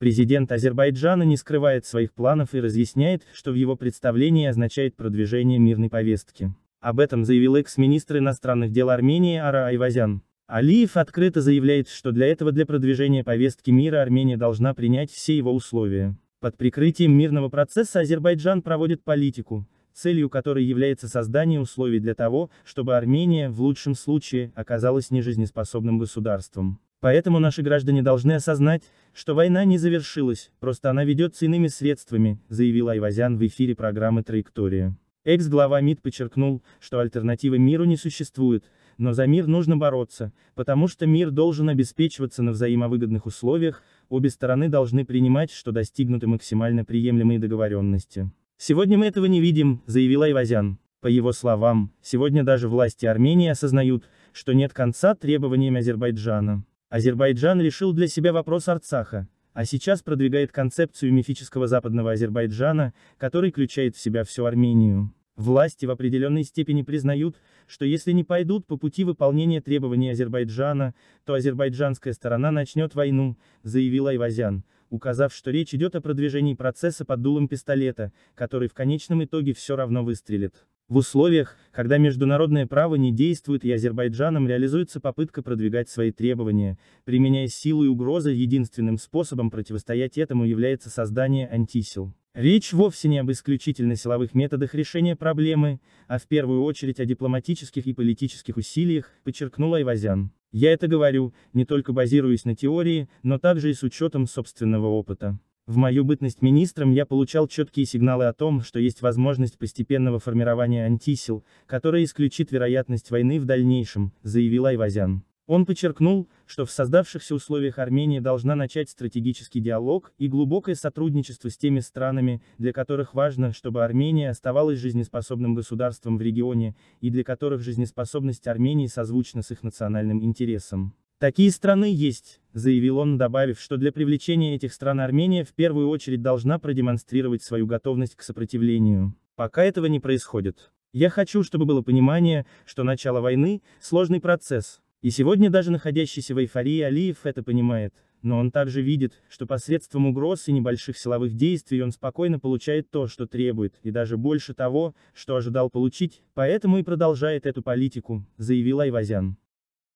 Президент Азербайджана не скрывает своих планов и разъясняет, что в его представлении означает продвижение мирной повестки. Об этом заявил экс-министр иностранных дел Армении Ара Айвазян. Алиев открыто заявляет, что для этого для продвижения повестки мира Армения должна принять все его условия. Под прикрытием мирного процесса Азербайджан проводит политику, целью которой является создание условий для того, чтобы Армения, в лучшем случае, оказалась нежизнеспособным государством. Поэтому наши граждане должны осознать, что война не завершилась, просто она ведется иными средствами, заявил Айвазян в эфире программы «Траектория». Экс-глава МИД подчеркнул, что альтернативы миру не существует, но за мир нужно бороться, потому что мир должен обеспечиваться на взаимовыгодных условиях, обе стороны должны принимать, что достигнуты максимально приемлемые договоренности. «Сегодня мы этого не видим», — заявил Айвазян. По его словам, сегодня даже власти Армении осознают, что нет конца требованиям Азербайджана. Азербайджан решил для себя вопрос Арцаха, а сейчас продвигает концепцию мифического западного Азербайджана, который включает в себя всю Армению. Власти в определенной степени признают, что если не пойдут по пути выполнения требований Азербайджана, то азербайджанская сторона начнет войну, заявил Айвазян, указав, что речь идет о продвижении процесса под дулом пистолета, который в конечном итоге все равно выстрелит. В условиях, когда международное право не действует и Азербайджаном реализуется попытка продвигать свои требования, применяя силу и угрозы, единственным способом противостоять этому является создание антисил. Речь вовсе не об исключительно силовых методах решения проблемы, а в первую очередь о дипломатических и политических усилиях, подчеркнул Айвазян. Я это говорю, не только базируясь на теории, но также и с учетом собственного опыта. В мою бытность министром я получал четкие сигналы о том, что есть возможность постепенного формирования антисил, которая исключит вероятность войны в дальнейшем, заявил Айвазян. Он подчеркнул, что в создавшихся условиях Армения должна начать стратегический диалог и глубокое сотрудничество с теми странами, для которых важно, чтобы Армения оставалась жизнеспособным государством в регионе, и для которых жизнеспособность Армении созвучна с их национальным интересом. Такие страны есть, заявил он, добавив, что для привлечения этих стран Армения в первую очередь должна продемонстрировать свою готовность к сопротивлению. Пока этого не происходит. Я хочу, чтобы было понимание, что начало войны – сложный процесс. И сегодня даже находящийся в эйфории Алиев это понимает. Но он также видит, что посредством угроз и небольших силовых действий он спокойно получает то, что требует, и даже больше того, что ожидал получить, поэтому и продолжает эту политику, заявил Айвазян.